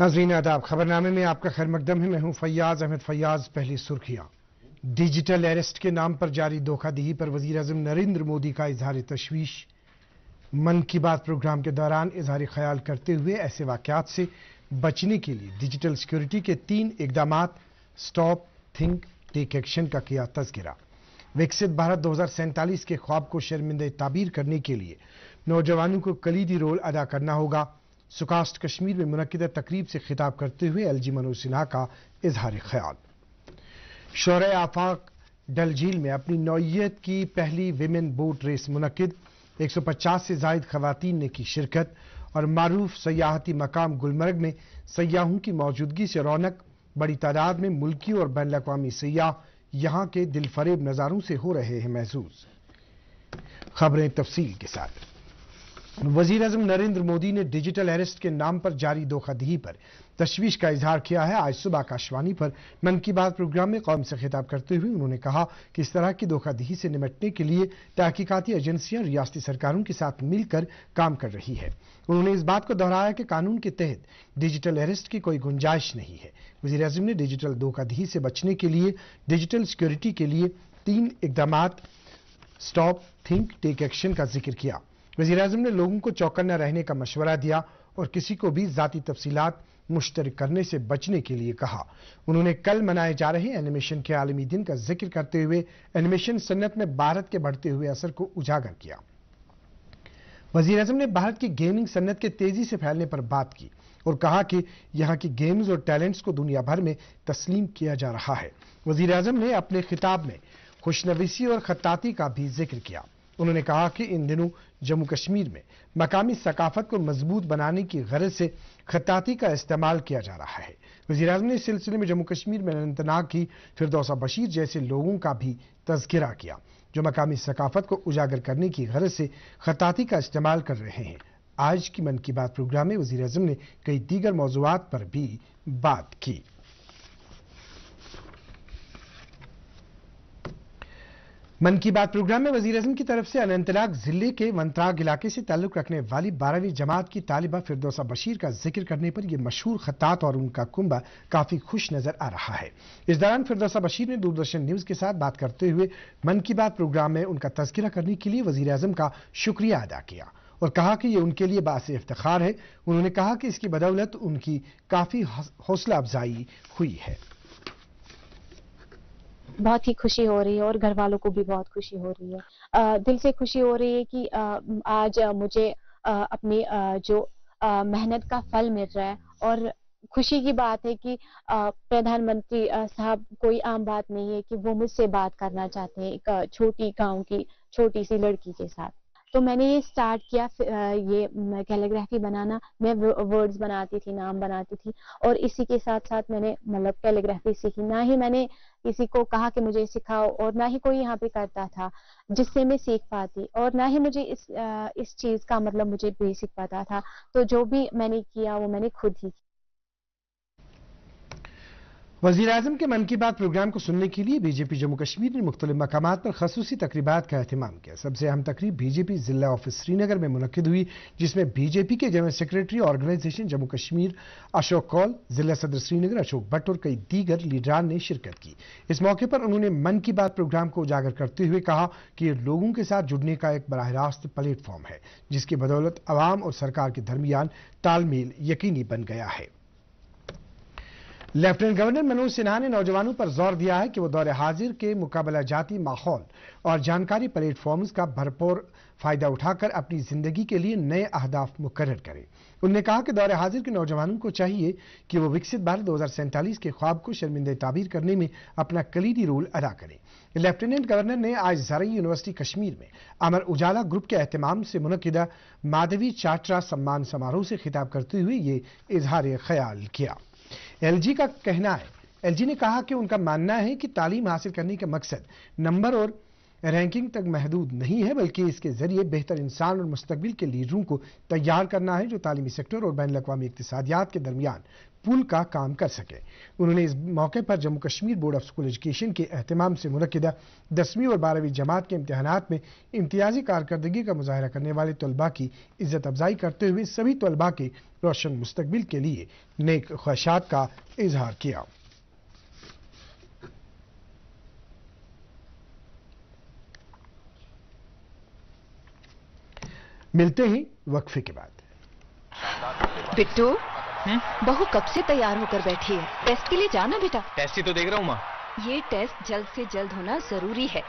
नाजरीन आदाब खबरनामे में आपका खैर मकदम है मैं हूं फैयाज अहमद फैयाज पहली सुर्खियां डिजिटल अरेस्ट के नाम पर जारी धोखादही पर वजीर अजम नरेंद्र मोदी का इजहार तशवीश मन की बात प्रोग्राम के दौरान इजहार ख्याल करते हुए ऐसे वाकत से बचने के लिए डिजिटल सिक्योरिटी के तीन इकदाम स्टॉप थिंक टेक एक्शन का किया तस्करा विकसित भारत दो हज़ार सैंतालीस के ख्वाब को शर्मिंदे ताबीर करने के लिए नौजवानों को कलीदी रोल अदा करना होगा सुकास्ट कश्मीर में मुनद तकरीब से खिताब करते हुए एल जी मनोज सिन्हा का इजहार ख्याल शौर आफाक डल झील में अपनी नौीयत की पहली विमेन बोट रेस मुनद एक सौ पचास से जायद खवतन ने की शिरकत और मरूफ सयाहती मकाम गुलमर्ग में सयाहों की मौजूदगी से रौनक बड़ी तादाद में मुल्की और बैन अवी सयाह यहां के दिलफरेब नज़ारों से हो रहे हैं महसूस खबरें तफसील के साथ वजीर अजम नरेंद्र मोदी ने डिजिटल अरेस्ट के नाम पर जारी धोखाधही पर तशवीश का इजहार किया है आज सुबह आकाशवाणी पर मन की बात प्रोग्राम में कौम से खिताब करते हुए उन्होंने कहा कि इस तरह की धोखाधही से निपटने के लिए तहकीकती एजेंसियां रियासती सरकारों के साथ मिलकर काम कर रही है उन्होंने इस बात को दोहराया कि कानून के तहत डिजिटल अरेस्ट की कोई गुंजाइश नहीं है वजीर अजम ने डिजिटल धोखाधही से बचने के लिए डिजिटल सिक्योरिटी के लिए तीन इकदाम स्टॉप थिंक टेक एक्शन का जिक्र किया वजी अजम ने लोगों को चौकन्ना रहने का मशवरा दिया और किसी को भी जाति तफसीत मुश्तर करने से बचने के लिए कहा उन्होंने कल मनाए जा रहे एनिमेशन के आलमी दिन का जिक्र करते हुए एनिमेशन सन्नत में भारत के बढ़ते हुए असर को उजागर किया वजीर अजम ने भारत की गेमिंग सन्नत के तेजी से फैलने पर बात की और कहा कि यहाँ की गेम्स और टैलेंट्स को दुनिया भर में तस्लीम किया जा रहा है वजीर अजम ने अपने खिताब में खुशनवीसी और खताती का भी जिक्र किया उन्होंने कहा कि इन दिनों जम्मू कश्मीर में मकामी सकाफत को मजबूत बनाने की गरज से खताती का इस्तेमाल किया जा रहा है वजीर ने इस सिलसिले में जम्मू कश्मीर में अनंतनाग की फिरदौसा बशीर जैसे लोगों का भी तस्करा किया जो मकामी सकाफत को उजागर करने की गरज से खताती का इस्तेमाल कर रहे हैं आज की मन की बात प्रोग्राम में वजीर ने कई दीगर मौजूद पर भी बात की मन की बात प्रोग्राम में वजीर अजम की तरफ से अनंतनाग जिले के मंत्राग इलाके से ताल्लुक रखने वाली बारहवीं जमात की तालिबा फिरदौसा बशीर का जिक्र करने पर यह मशहूर खतात और उनका कुंबा काफी खुश नजर आ रहा है इस दौरान फिरदौसा बशीर ने दूरदर्शन न्यूज के साथ बात करते हुए मन की बात प्रोग्राम में उनका तस्करा करने के लिए वजीर अजम का शुक्रिया अदा किया और कहा कि यह उनके लिए बास इफ्तार है उन्होंने कहा कि इसकी बदौलत उनकी काफी हौसला अफजाई हुई है बहुत ही खुशी हो रही है और घर वालों को भी बहुत खुशी हो रही है आ, दिल से खुशी हो रही है कि आ, आज मुझे आ, अपनी आ, जो मेहनत का फल मिल रहा है और खुशी की बात है कि प्रधानमंत्री साहब कोई आम बात नहीं है कि वो मुझसे बात करना चाहते हैं एक छोटी गांव की छोटी सी लड़की के साथ तो मैंने ये स्टार्ट किया ये कैलीग्राफी बनाना मैं वर्ड्स बनाती थी नाम बनाती थी और इसी के साथ साथ मैंने मतलब कैलीग्राफी सीखी ना ही मैंने किसी को कहा कि मुझे सिखाओ और ना ही कोई यहाँ पे करता था जिससे मैं सीख पाती और ना ही मुझे इस इस चीज़ का मतलब मुझे भी सीख पाता था तो जो भी मैंने किया वो मैंने खुद ही किया वजी अजम के मन की बात प्रोग्राम को सुनने के लिए बीजेपी जम्मू कश्मीर ने मुख्तलि मकाम पर खसूसी तकरीबा का अहतमाम किया सबसे अहम तकरीब बीजेपी जिला ऑफिस श्रीनगर में मुनद हुई जिसमें बीजेपी के general secretary organization Jammu Kashmir Ashok Kaul जिला सदर श्रीनगर अशोक भट्ट और कई दीगर लीडरान ने शिरकत की इस मौके पर उन्होंने मन की बात प्रोग्राम को उजागर करते हुए कहा कि ये लोगों के साथ जुड़ने का एक बरह रास्त प्लेटफॉर्म है जिसकी बदौलत आवाम और सरकार के दरमियान तालमेल यकीनी बन गया है लेफ्टिनेंट गवर्नर मनोज सिन्हा ने नौजवानों पर जोर दिया है कि वो दौरे हाजिर के मुकाबला जाति माहौल और जानकारी प्लेटफॉर्म्स का भरपूर फायदा उठाकर अपनी जिंदगी के लिए नए अहदाफ मुकर करें उन्होंने कहा कि दौरे हाजिर के नौजवानों को चाहिए कि वो विकसित भारत दो के ख्वाब को शर्मिंदे ताबीर करने में अपना कलीदी रोल अदा करें लेफ्टिनेंट गवर्नर ने आज जरई यूनिवर्सिटी कश्मीर में अमर उजाला ग्रुप के अहतमाम से मुनदा माधवी चाटरा सम्मान समारोह से खिताब करते हुए ये इजहार ख्याल किया एलजी का कहना है एलजी ने कहा कि उनका मानना है कि तालीम हासिल करने का मकसद नंबर और रैंकिंग तक महदूद नहीं है बल्कि इसके जरिए बेहतर इंसान और मुस्तबिल के लीडरों को तैयार करना है जो तालीमी सेक्टर और बैन अवी इकतसादियात के दरमियान पुल का काम कर सके उन्होंने इस मौके पर Jammu Kashmir board of school education के अहतमाम से मनदा दसवीं और बारहवीं जमात के इम्तहान में इम्तियाजी कारकर्दगी का मुजाहरा करने वाले तलबा की इज्जत अफजाई करते हुए सभी तलबा के रोशन मुस्तबिल के लिए नेक ख्वाहिशात का इजहार किया मिलते ही वक्फे के बाद बिट्टू हम्म? बहू कब से तैयार होकर बैठी है टेस्ट के लिए जाना बेटा टेस्ट ही तो देख रहा हूँ माँ ये टेस्ट जल्द से जल्द होना जरूरी है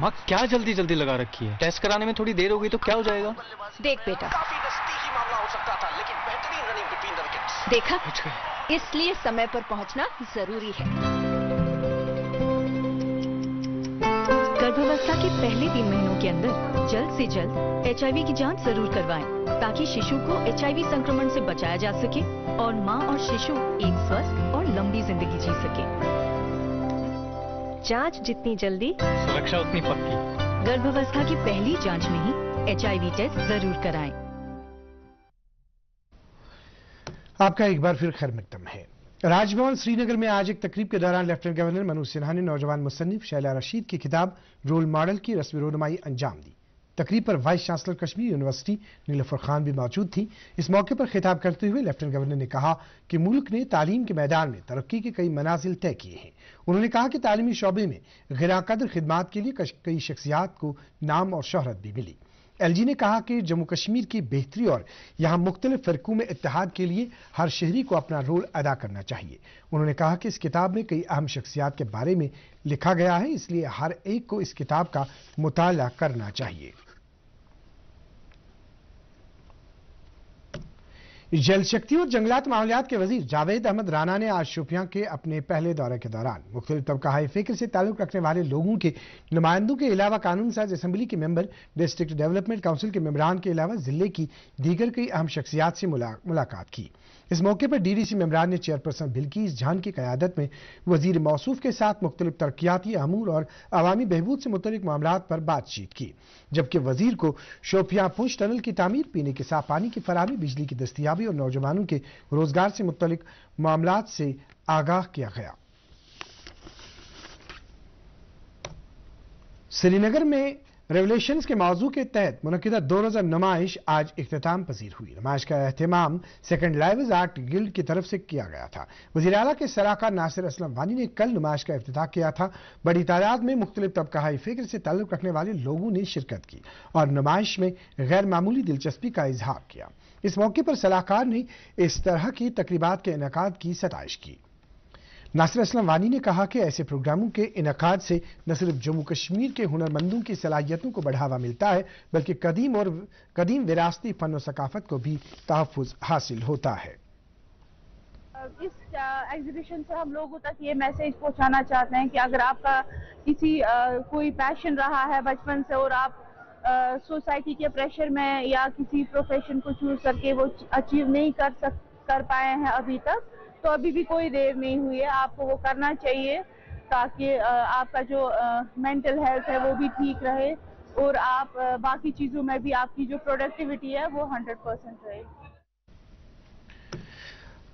माँ क्या जल्दी जल्दी लगा रखी है टेस्ट कराने में थोड़ी देर हो गई तो क्या हो जाएगा देख बेटा देखा अच्छा। इसलिए समय पर पहुँचना जरूरी है गर्भावस्था के पहले तीन महीनों के अंदर जल्द से जल्द एच की जांच जरूर करवाएं ताकि शिशु को एच संक्रमण से बचाया जा सके और मां और शिशु एक स्वस्थ और लंबी जिंदगी जी सके जांच जितनी जल्दी सुरक्षा उतनी पक्की गर्भावस्था की पहली जांच में ही एच टेस्ट जरूर कराएं। आपका एक बार फिर खैर मकदम है राजभवन श्रीनगर में आज एक तकरीब के दौरान लेफ्टिनेंट गवर्नर मनोज सिन्हा ने नौजवान मुसनिफ शैला रशीद की किताब रोल मॉडल की रस्म रोनमाई अंजाम दी तकरीब पर vice chancellor Kashmir university Nilofar Khan भी मौजूद थी इस मौके पर खिताब करते हुए लेफ्टिनेंट गवर्नर ने कहा कि मुल्क ने तालीम के मैदान में तरक्की के कई मनाजिल तय किए हैं उन्होंने कहा कि तालीमी शोबे में कदर खिदमात के लिए कई शख्सियात को नाम और शहरत भी मिली एलजी ने कहा कि जम्मू कश्मीर की बेहतरी और यहां मुख्तलिफ फिरकों में इतिहाद के लिए हर शहरी को अपना रोल अदा करना चाहिए उन्होंने कहा कि इस किताब में कई अहम शख्सियात के बारे में लिखा गया है इसलिए हर एक को इस किताब का मुताला करना चाहिए जल शक्ति और जंगलात मामलियात के वजीर जावेद अहमद राना ने आज शुपियां के अपने पहले दौरे के दौरान तबका तबकाई फिक्र से ताल्लुक रखने वाले लोगों के नुमाइंदों के अलावा कानून साज असम्बली के मेंबर डिस्ट्रिक्ट डेवलपमेंट काउंसिल के मेंबरान के अलावा जिले की दीगर कई अहम शख्सियात से मुलाकात की इस मौके पर डीडीसी मेमरान ने चेयरपर्सन बिल्कीस जान की क्यादत में वजीर मौसूफ के साथ मुख्तलिफ तरक्याती अमूर और अवामी बहबूद से मुतलिक मामला पर बातचीत की जबकि वजीर को शोपिया पुंछ टनल की तमीर पीने के साफ पानी की फरहमी बिजली की दस्तियाबी और नौजवानों के रोजगार से मुतलिक मामला से आगाह किया गया श्रीनगर में रेवलेशन के मौजू के तहत मनदा दो रोज़ा नुमाइश आज अख्ताम पसीर हुई नुमाइश का अहतमाम सेकेंड लाइव आर्ट गिल्ड की तरफ से किया गया था वजी अला के सलाहकार नासिर असलम वानी ने कल नुमाइश का अफ्ताह किया था बड़ी तादाद में मुख्तलिफ तबकाई फिक्र से ताल्लुक़ रखने वाले लोगों ने शिरकत की और नुमाइश में गैर मामूली दिलचस्पी का इजहार किया इस मौके पर सलाहकार ने इस तरह की तकरीबा के इनका की सतश की नासिर असलम वानी ने कहा कि ऐसे प्रोग्रामों के इनका से न सिर्फ जम्मू कश्मीर के हुनरमंदों की सलाहियतों को बढ़ावा मिलता है बल्कि कदीम और कदीम विरासती फ़न और सकाफत को भी तहफुज हासिल होता है इस एग्जीबिशन से हम लोगों तक ये मैसेज पहुंचाना चाहते हैं कि अगर आपका किसी आ, कोई पैशन रहा है बचपन से और आप सोसाइटी के प्रेशर में या किसी प्रोफेशन को चूज करके वो अचीव नहीं कर सक कर पाए हैं अभी तक तो अभी भी कोई देर नहीं हुई है आपको वो करना चाहिए ताकि आपका जो मेंटल हेल्थ है वो भी ठीक रहे और आप बाकी चीज़ों में भी आपकी जो प्रोडक्टिविटी है वो हंड्रेड परसेंट रहे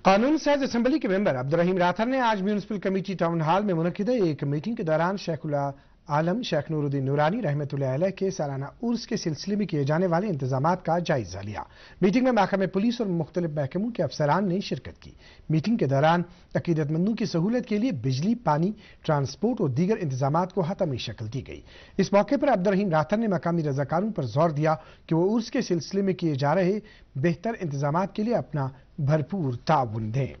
कानून सहज असेंबली के मेंबर रहीम राथर ने आज म्यूनसिपल कमेटी टाउन हॉल में मुनदा एक मीटिंग के दौरान शेखुला आलम शेख नूरुद्दीन नूरानी रहमत के सालाना उर्स के सिलसिले में किए जाने वाले इंतजाम का जायजा लिया मीटिंग में महकमे पुलिस और मुख्तलिफ महकमों के अफसरान ने शिरकत की मीटिंग के दौरान अकीदतमंदों की सहूलत के लिए बिजली पानी ट्रांसपोर्ट और दीगर इंतजाम को हतमी शक्ल दी गई इस मौके पर रहीम राथन ने मकामी रजाकारों पर जोर दिया कि वो उर्स के सिलसिले में किए जा रहे बेहतर इंतजाम के लिए अपना भरपूर ताउन दें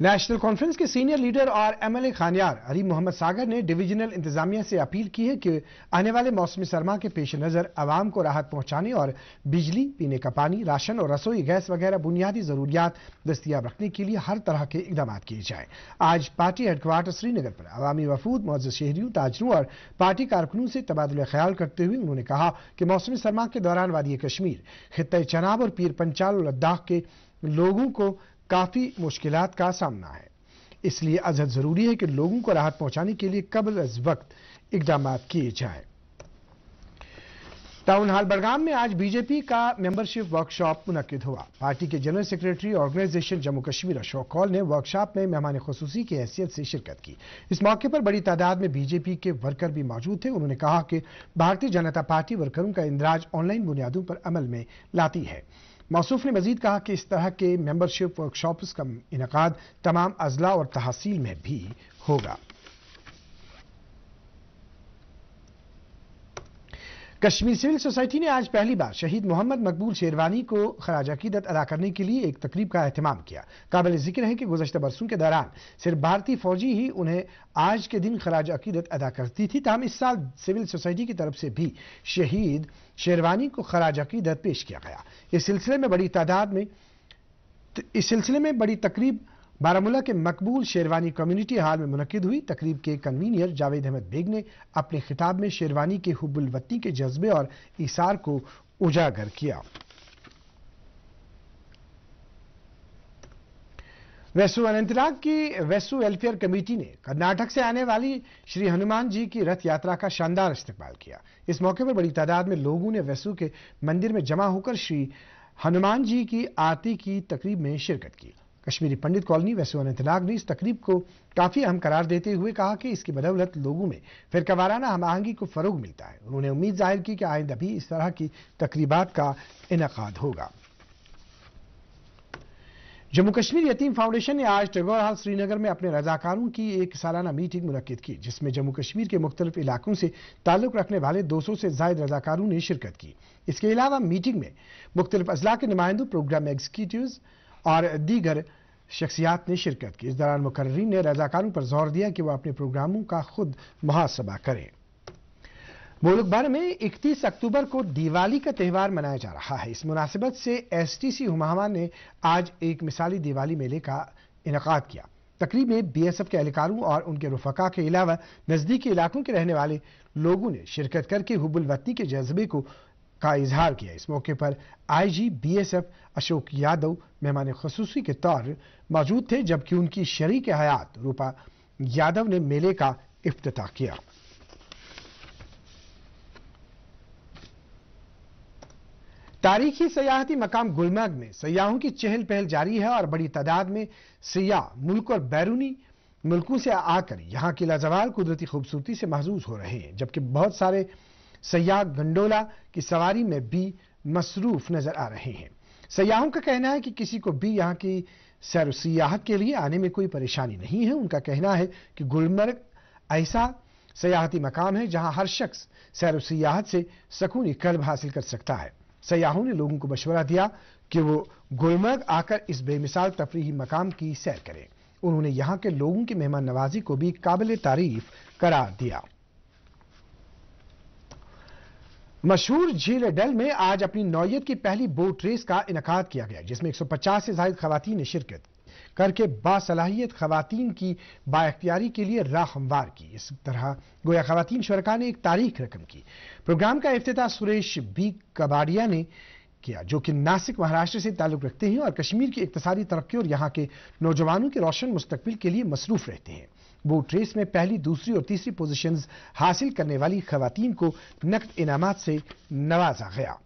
नेशनल कॉन्फ्रेंस के सीनियर लीडर और एमएलए खानियार अली मोहम्मद सागर ने डिवीजनल इंतजामिया से अपील की है कि आने वाले मौसमी सरमा के पेश नज़र आवाम को राहत पहुंचाने और बिजली पीने का पानी राशन और रसोई गैस वगैरह बुनियादी जरूरियात दस्तियाब रखने के लिए हर तरह के इकदाम किए जाएं आज पार्टी हेडक्वार्टर श्रीनगर पर अवामी वफूद मोज शहरियों ताजरों और पार्टी कारकुनों से तबादला ख्याल करते हुए उन्होंने कहा कि मौसमी सरमा के दौरान वादी कश्मीर खत्े चनाब और पीर पंचाल और लद्दाख के लोगों को काफ़ी मुश्किल का सामना है इसलिए अजहद ज़रूरी है कि लोगों को राहत पहुंचाने के लिए कबल अज वक्त इकदाम किए जाए टाउन हाल बड़गाम में आज बीजेपी का मेंबरशिप वर्कशॉप मुनद हुआ पार्टी के general secretary organization Jammu Kashmir Ashok Kaul ने वर्कशॉप में मेहमान खसूसी की हैसियत से शिरकत की इस मौके पर बड़ी तादाद में बीजेपी के वर्कर भी मौजूद थे उन्होंने कहा कि भारतीय जनता पार्टी वर्करों का इंदिराज ऑनलाइन बुनियादों पर अमल में लाती है मौसूफ ने मजीद कहा कि इस तरह के मेंबरशिप वर्कशॉप्स का इनका तमाम अजला और तहसील में भी होगा कश्मीर सिविल सोसाइटी ने आज पहली बार शहीद मोहम्मद मकबूल शेरवानी को खराज अकीदत अदा करने के लिए एक तकरीब का अहतमाम किया काबिल जिक्र है कि गुजशत बरसों के दौरान सिर्फ भारतीय फौजी ही उन्हें आज के दिन खराज अकीदत अदा करती थी तहम इस साल सिविल सोसाइटी की तरफ से भी शहीद शेरवानी को खराज अकीदत पेश किया गया इस सिलसिले में बड़ी तादाद में इस सिलसिले में बड़ी तकरीब बारामूला के मकबूल शेरवानी कम्युनिटी हॉल में मुनद हुई तकरीब के कन्वीनियर जावेद अहमद बेग ने अपने खिताब में शेरवानी के हुबुलवती के जज्बे और इसार को उजागर किया वैसु अनंतनाग की वैसु वेलफेयर कमेटी ने कर्नाटक से आने वाली श्री हनुमान जी की रथ यात्रा का शानदार इस्तेमाल किया इस मौके पर बड़ी तादाद में लोगों ने वैसु के मंदिर में जमा होकर श्री हनुमान जी की आरती की तकरीब में शिरकत की कश्मीरी पंडित कॉलोनी वैसे अनंतनाग ने इस तकरीब को काफ़ी अहम करार देते हुए कहा कि इसकी बदौलत लोगों में फिर वाराना हम आहंगी को फ़रोग मिलता है उन्होंने उम्मीद जाहिर की कि आइंदा भी इस तरह की तकरीबात का इनका होगा जम्मू कश्मीर यतीम फाउंडेशन ने आज टगोर हाल श्रीनगर में अपने रजाकारों की एक सालाना मीटिंग मुनद की जिसमें जम्मू कश्मीर के मुख्तलिफ इलाकों से ताल्लुक रखने वाले 200 से जायद रजाकारों ने शिरकत की इसके अलावा मीटिंग में मुख्तलिफ अजला के नुमाइंदों प्रोग्राम एग्जीक्यूटिव और दीगर शख्सियात ने शिरकत की इस दौरान मुकर्रीन ने रजाकारों पर जोर दिया कि वह अपने प्रोग्रामों का खुद मुहासबा करें मुल्क भर में इकतीस अक्टूबर को दिवाली का त्यौहार मनाया जा रहा है इस मुनासिबत से एस टी सी हुमामा ने आज एक मिसाली दिवाली मेले का इनका किया तकरीब में बी एस एफ के एहलकारों और उनके रफका के अलावा नज़दीकी इलाकों के रहने वाले लोगों ने शिरकत करके हुबुलवती के जज्बे को का इजहार किया इस मौके पर आईजी बीएसएफ अशोक यादव मेहमान खसूसी के तौर मौजूद थे जबकि उनकी शरीक हयात रूपा यादव ने मेले का इफ्त किया तारीखी सयाहती मकाम गुलमर्ग में सयाहों की चहल पहल जारी है और बड़ी तादाद में सयाह मुल्क और बैरूनी मुल्कों से आकर यहां की लाजवाल कुदरती खूबसूरती से महजूज हो रहे हैं जबकि बहुत सारे सयाह गंडोला की सवारी में भी मसरूफ नजर आ रहे हैं सयाहों का कहना है कि किसी को भी यहाँ की सैर सियाहत के लिए आने में कोई परेशानी नहीं है उनका कहना है कि गुलमर्ग ऐसा सयाहती मकाम है जहाँ हर शख्स सैर सियाहत से सकूनी कर्ब हासिल कर सकता है सयाहों ने लोगों को मशवरा दिया कि वो गुलमर्ग आकर इस बेमिसाल तफरी मकाम की सैर करें उन्होंने यहाँ के लोगों की मेहमान नवाजी को भी काबिल तारीफ करार दिया मशहूर झील डल में आज अपनी नौयत की पहली बोट रेस का इनका किया गया जिसमें 150 से ज्यादा खवतान ने शिरकत करके बासलाहियत खवीन की बाख्तियारी के लिए राह हमवार की इस तरह गोया खवीन शरका ने एक तारीख रकम की प्रोग्राम का अफ्ताह सुरेश बी कबाड़िया ने किया जो कि नासिक महाराष्ट्र से ताल्लुक़ रखते हैं और कश्मीर की इकतसारी तरक्की और यहाँ के नौजवानों के रोशन मुस्तबिल के लिए मसरूफ रहते हैं बोट रेस में पहली दूसरी और तीसरी पोजीशंस हासिल करने वाली खवतन को नकद इनामत से नवाजा गया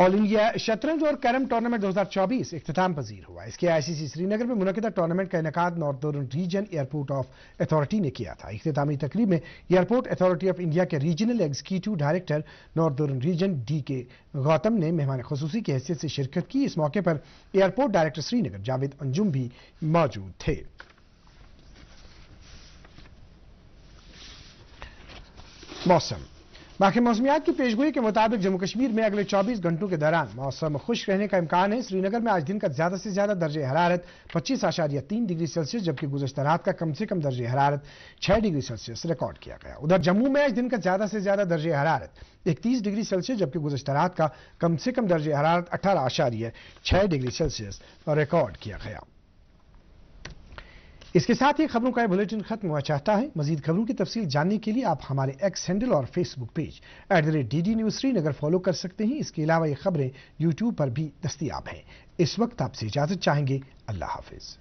ऑल इंडिया शतरंज और कैरम टूर्नामेंट 2024 इख्ताम पजीर हुआ इसके आईसीसी श्रीनगर में मुनदा टूर्नामेंट का इनका northern region airport of authority ने किया था इख्तामी तकरीब में एयरपोर्ट अथॉरिटी ऑफ इंडिया के regional executive director northern region D K Gautam ने मेहमान खसूसी की हैसियत से शिरकत की इस मौके पर एयरपोर्ट डायरेक्टर श्रीनगर जावेद अंजुम भी मौजूद थे मौसम बाकी मौसमियात की पेशगोई के मुताबिक जम्मू कश्मीर में अगले 24 घंटों के दौरान मौसम खुश रहने का इम्कान है श्रीनगर में आज दिन का ज्यादा से ज्यादा दर्ज हरारत पच्चीस आशारिया तीन डिग्री सेल्सियस जबकि गुजशत रात का कम से कम दर्ज हरारत छह डिग्री सेल्सियस रिकॉर्ड किया गया उधर जम्मू में आज दिन का ज्यादा से ज्यादा दर्ज हरारत इकतीस डिग्री सेल्सियस जबकि गुजशत रात का कम से कम दर्ज हरारत अठारह आशार्य छह डिग्री सेल्सियस रिकॉर्ड किया गया इसके साथ ही खबरों का बुलेटिन खत्म हुआ चाहता है मजीद खबरों की तफसील जानने के लिए आप हमारे एक्स हैंडल और Facebook page at the rate D D news Srinagar follow कर सकते हैं इसके अलावा ये खबरें यूट्यूब पर भी दस्तियाब हैं इस वक्त आपसे इजाजत चाहेंगे अल्लाह हाफिज़